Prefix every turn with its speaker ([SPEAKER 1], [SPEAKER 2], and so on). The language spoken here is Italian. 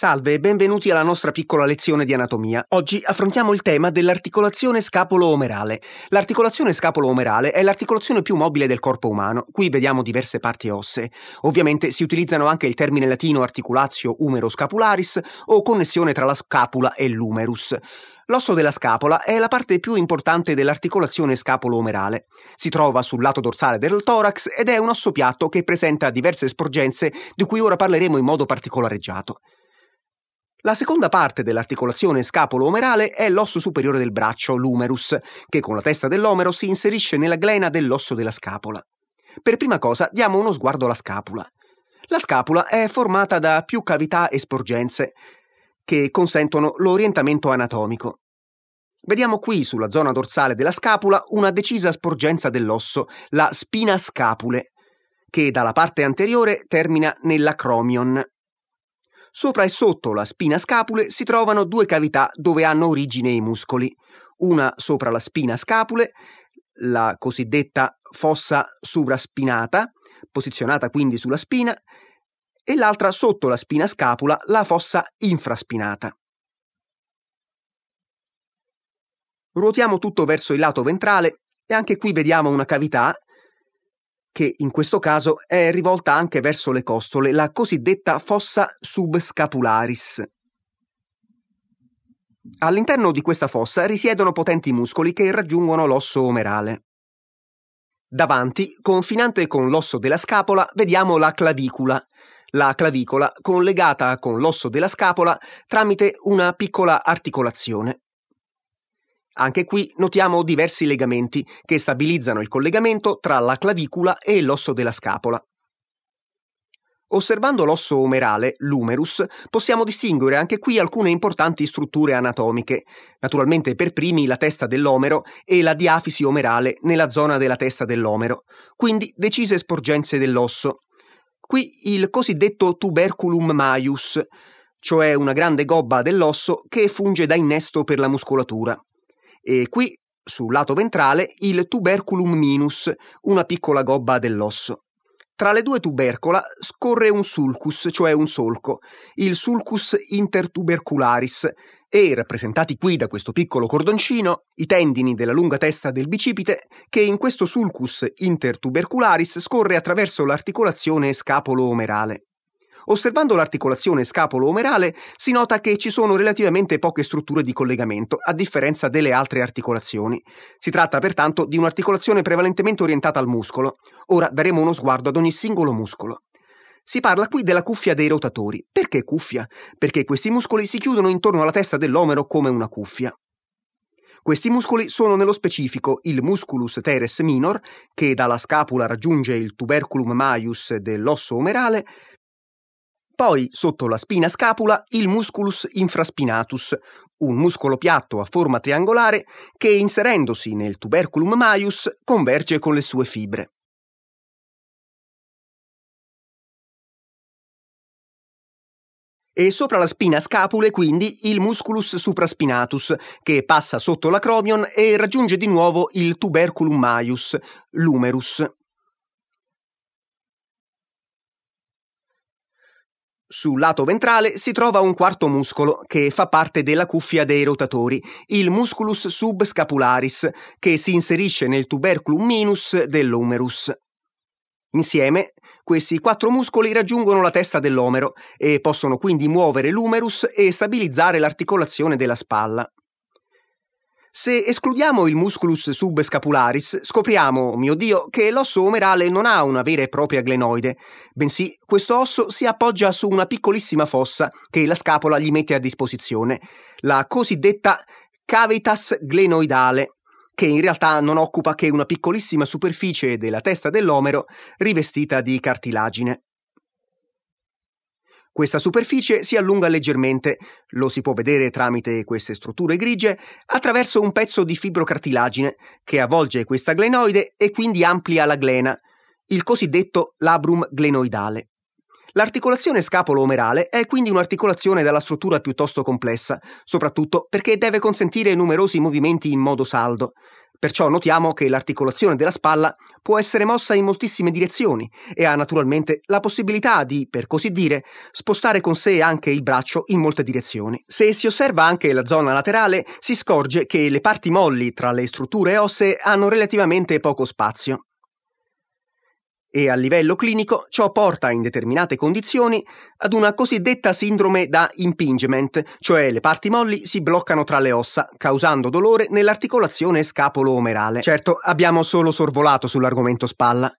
[SPEAKER 1] Salve e benvenuti alla nostra piccola lezione di anatomia. Oggi affrontiamo il tema dell'articolazione scapolo-omerale. L'articolazione scapolo-omerale è l'articolazione più mobile del corpo umano. Qui vediamo diverse parti ossee. Ovviamente si utilizzano anche il termine latino articulatio umero scapularis o connessione tra la scapula e l'umerus. L'osso della scapola è la parte più importante dell'articolazione scapolo-omerale. Si trova sul lato dorsale del torax ed è un osso piatto che presenta diverse sporgenze di cui ora parleremo in modo particolareggiato. La seconda parte dell'articolazione scapolo-omerale è l'osso superiore del braccio, l'umerus, che con la testa dell'omero si inserisce nella glena dell'osso della scapola. Per prima cosa diamo uno sguardo alla scapula. La scapula è formata da più cavità e sporgenze che consentono l'orientamento anatomico. Vediamo qui sulla zona dorsale della scapula una decisa sporgenza dell'osso, la spina scapule, che dalla parte anteriore termina nell'acromion. Sopra e sotto la spina scapule si trovano due cavità dove hanno origine i muscoli. Una sopra la spina scapule, la cosiddetta fossa sovraspinata, posizionata quindi sulla spina, e l'altra sotto la spina scapula, la fossa infraspinata. Ruotiamo tutto verso il lato ventrale e anche qui vediamo una cavità che in questo caso è rivolta anche verso le costole, la cosiddetta fossa subscapularis. All'interno di questa fossa risiedono potenti muscoli che raggiungono l'osso omerale. Davanti, confinante con l'osso della scapola, vediamo la clavicula. la clavicola collegata con l'osso della scapola tramite una piccola articolazione. Anche qui notiamo diversi legamenti che stabilizzano il collegamento tra la clavicula e l'osso della scapola. Osservando l'osso omerale, l'umerus, possiamo distinguere anche qui alcune importanti strutture anatomiche, naturalmente per primi la testa dell'omero e la diafisi omerale nella zona della testa dell'omero, quindi decise sporgenze dell'osso. Qui il cosiddetto tuberculum maius, cioè una grande gobba dell'osso che funge da innesto per la muscolatura. E qui, sul lato ventrale, il tuberculum minus, una piccola gobba dell'osso. Tra le due tubercola scorre un sulcus, cioè un solco, il sulcus intertubercularis, e rappresentati qui da questo piccolo cordoncino, i tendini della lunga testa del bicipite, che in questo sulcus intertubercularis scorre attraverso l'articolazione scapolo-omerale. Osservando l'articolazione scapolo-omerale si nota che ci sono relativamente poche strutture di collegamento, a differenza delle altre articolazioni. Si tratta pertanto di un'articolazione prevalentemente orientata al muscolo. Ora daremo uno sguardo ad ogni singolo muscolo. Si parla qui della cuffia dei rotatori. Perché cuffia? Perché questi muscoli si chiudono intorno alla testa dell'omero come una cuffia. Questi muscoli sono nello specifico il musculus teres minor, che dalla scapula raggiunge il tuberculum maius dell'osso omerale, poi, sotto la spina scapula, il musculus infraspinatus, un muscolo piatto a forma triangolare che, inserendosi nel tuberculum maius, converge con le sue fibre. e sopra la spina scapule quindi il musculus supraspinatus, che passa sotto l'acromion e raggiunge di nuovo il tuberculum maius, l'humerus, Sul lato ventrale si trova un quarto muscolo che fa parte della cuffia dei rotatori, il musculus subscapularis, che si inserisce nel tuberculum minus dell'umerus. Insieme, questi quattro muscoli raggiungono la testa dell'omero e possono quindi muovere l'umerus e stabilizzare l'articolazione della spalla. Se escludiamo il musculus subscapularis, scopriamo, mio Dio, che l'osso omerale non ha una vera e propria glenoide, bensì questo osso si appoggia su una piccolissima fossa che la scapola gli mette a disposizione, la cosiddetta cavitas glenoidale, che in realtà non occupa che una piccolissima superficie della testa dell'omero rivestita di cartilagine. Questa superficie si allunga leggermente, lo si può vedere tramite queste strutture grigie, attraverso un pezzo di fibrocartilagine che avvolge questa glenoide e quindi amplia la glena, il cosiddetto labrum glenoidale. L'articolazione scapolo-omerale è quindi un'articolazione dalla struttura piuttosto complessa, soprattutto perché deve consentire numerosi movimenti in modo saldo. Perciò notiamo che l'articolazione della spalla può essere mossa in moltissime direzioni e ha naturalmente la possibilità di, per così dire, spostare con sé anche il braccio in molte direzioni. Se si osserva anche la zona laterale, si scorge che le parti molli tra le strutture ossee hanno relativamente poco spazio e a livello clinico ciò porta in determinate condizioni ad una cosiddetta sindrome da impingement, cioè le parti molli si bloccano tra le ossa, causando dolore nell'articolazione scapolo-omerale. Certo, abbiamo solo sorvolato sull'argomento spalla.